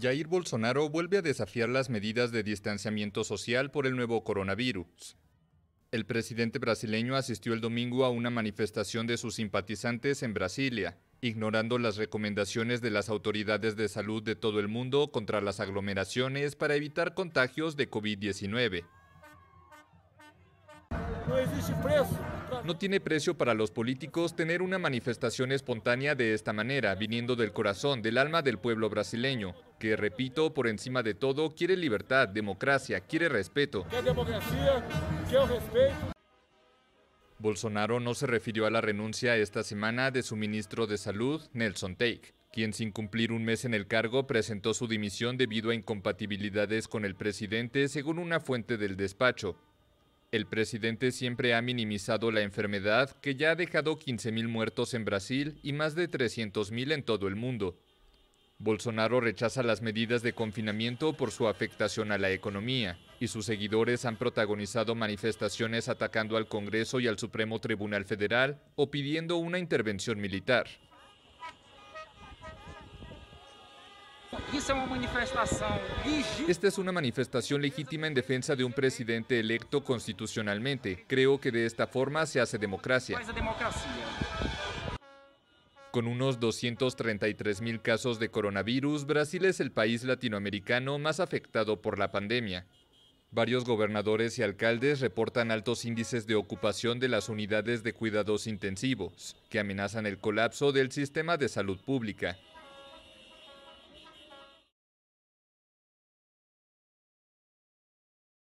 Jair Bolsonaro vuelve a desafiar las medidas de distanciamiento social por el nuevo coronavirus. El presidente brasileño asistió el domingo a una manifestación de sus simpatizantes en Brasilia, ignorando las recomendaciones de las autoridades de salud de todo el mundo contra las aglomeraciones para evitar contagios de COVID-19. No tiene precio para los políticos tener una manifestación espontánea de esta manera, viniendo del corazón, del alma del pueblo brasileño, que, repito, por encima de todo, quiere libertad, democracia, quiere respeto. ¿Qué democracia? respeto? Bolsonaro no se refirió a la renuncia esta semana de su ministro de Salud, Nelson Take, quien sin cumplir un mes en el cargo presentó su dimisión debido a incompatibilidades con el presidente, según una fuente del despacho. El presidente siempre ha minimizado la enfermedad, que ya ha dejado 15.000 muertos en Brasil y más de 300.000 en todo el mundo. Bolsonaro rechaza las medidas de confinamiento por su afectación a la economía y sus seguidores han protagonizado manifestaciones atacando al Congreso y al Supremo Tribunal Federal o pidiendo una intervención militar. Esta es una manifestación legítima en defensa de un presidente electo constitucionalmente. Creo que de esta forma se hace democracia. Con unos 233 mil casos de coronavirus, Brasil es el país latinoamericano más afectado por la pandemia. Varios gobernadores y alcaldes reportan altos índices de ocupación de las unidades de cuidados intensivos, que amenazan el colapso del sistema de salud pública.